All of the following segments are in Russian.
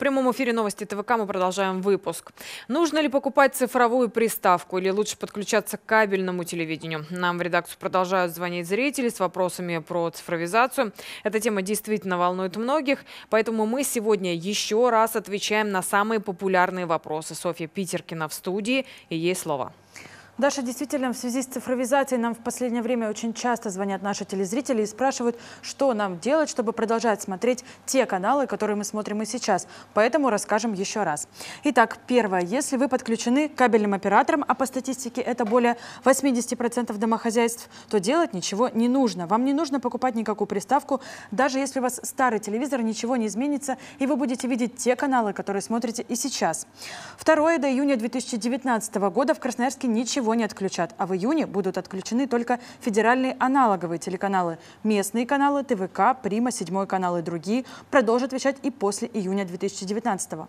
прямом эфире новости ТВК мы продолжаем выпуск. Нужно ли покупать цифровую приставку или лучше подключаться к кабельному телевидению? Нам в редакцию продолжают звонить зрители с вопросами про цифровизацию. Эта тема действительно волнует многих, поэтому мы сегодня еще раз отвечаем на самые популярные вопросы. Софья Питеркина в студии и ей слово. Даша, действительно, в связи с цифровизацией нам в последнее время очень часто звонят наши телезрители и спрашивают, что нам делать, чтобы продолжать смотреть те каналы, которые мы смотрим и сейчас. Поэтому расскажем еще раз. Итак, первое. Если вы подключены к кабельным операторам, а по статистике это более 80% домохозяйств, то делать ничего не нужно. Вам не нужно покупать никакую приставку. Даже если у вас старый телевизор, ничего не изменится, и вы будете видеть те каналы, которые смотрите и сейчас. Второе. До июня 2019 года в Красноярске ничего его не отключат, а в июне будут отключены только федеральные аналоговые телеканалы. Местные каналы ТВК, Прима, Седьмой канал и другие продолжат вещать и после июня 2019 года.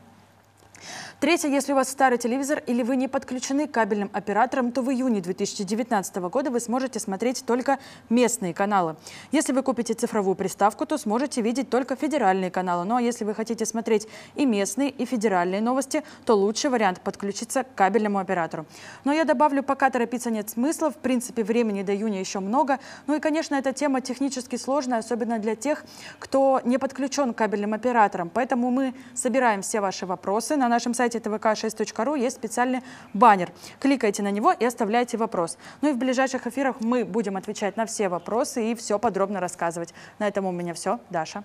Третье, если у вас старый телевизор или вы не подключены к кабельным операторам, то в июне 2019 года вы сможете смотреть только местные каналы. Если вы купите цифровую приставку, то сможете видеть только федеральные каналы. Ну а если вы хотите смотреть и местные, и федеральные новости, то лучший вариант подключиться к кабельному оператору. Но я добавлю, пока торопиться нет смысла, в принципе времени до июня еще много. Ну и, конечно, эта тема технически сложная, особенно для тех, кто не подключен к кабельным операторам. Поэтому мы собираем все ваши вопросы на нашем сайте tvk6.ru есть специальный баннер. Кликайте на него и оставляйте вопрос. Ну и в ближайших эфирах мы будем отвечать на все вопросы и все подробно рассказывать. На этом у меня все. Даша.